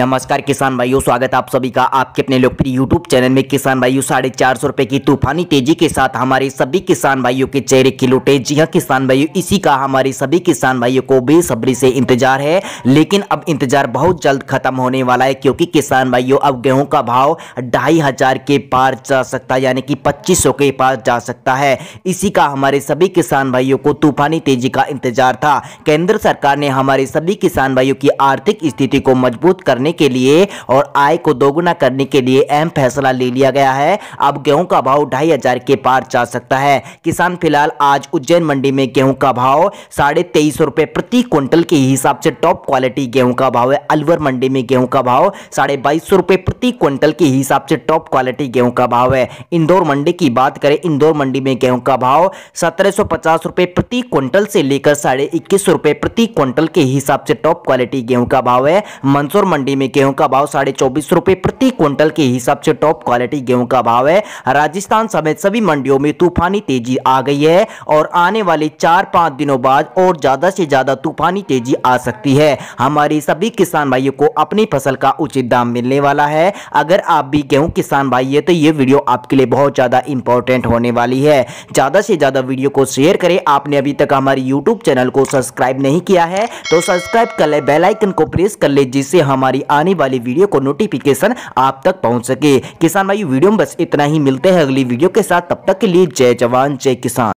नमस्कार किसान भाइयों स्वागत आप सभी का आपके अपने लोकप्रिय यूट्यूब चैनल में किसान भाइयों साढ़े चार सौ रुपए की तूफानी तेजी के साथ हमारे सभी किसान भाइयों के चेहरे की लुटे जी हाँ किसान भाइयों इसी का हमारे सभी किसान भाइयों को बेसब्री से इंतजार है लेकिन अब इंतजार बहुत जल्द खत्म होने वाला है क्योंकि किसान भाइयों अब गेहूं का भाव ढाई हजार के पार जा सकता है यानी कि पच्चीस के पार जा सकता है इसी का हमारे सभी किसान भाइयों को तूफानी तेजी का इंतजार था केंद्र सरकार ने हमारे सभी किसान भाइयों की आर्थिक स्थिति को मजबूत करने बढ़ाने के लिए और आय को दोगुना करने के लिए अहम फैसला ले लिया गया है अब गेहूं का भाव ढाई हजार के पार जा सकता है किसान फिलहाल आज उज्जैन मंडी में गेहूं का भाव साढ़े तेईस सौ प्रति क्विंटल के हिसाब से टॉप क्वालिटी गेहूं का भाव है अलवर मंडी में गेहूं का भाव साढ़े बाईस सौ प्रति क्विंटल के हिसाब से टॉप क्वालिटी गेहूं का भाव है इंदौर मंडी की बात करें इंदौर मंडी में गेहूं का भाव सत्रह सौ प्रति क्विंटल से लेकर साढ़े इक्कीस प्रति क्विंटल के हिसाब से टॉप क्वालिटी गेहूं का भाव है मंदसौर मंडी में गेहूं का भाव साढ़े चौबीस रुपये प्रति क्विंटल के हिसाब से टॉप क्वालिटी गेहूं का भाव है राजस्थान समेत सभी मंडियों में तूफानी तेजी आ गई है और आने वाले चार पांच दिनों बाद और ज़्यादा से ज़्यादा तूफानी तेजी आ सकती है हमारे सभी किसान भाइयों को अपनी फसल का उचित दाम मिलने वाला है अगर आप भी गेहूँ किसान भाई है तो ये वीडियो आपके लिए बहुत ज़्यादा इंपॉर्टेंट होने वाली है ज़्यादा से ज़्यादा वीडियो को शेयर करें आपने अभी तक हमारे यूट्यूब चैनल को सब्सक्राइब नहीं किया है तो सब्सक्राइब कर ले बेल आइकन को प्रेस कर ले जिससे हमारी हमारी आने वाली वीडियो को नोटिफिकेशन आप तक पहुंच सके किसान भाई वीडियो में बस इतना ही मिलते हैं अगली वीडियो के साथ तब तक के लिए जय जवान जय किसान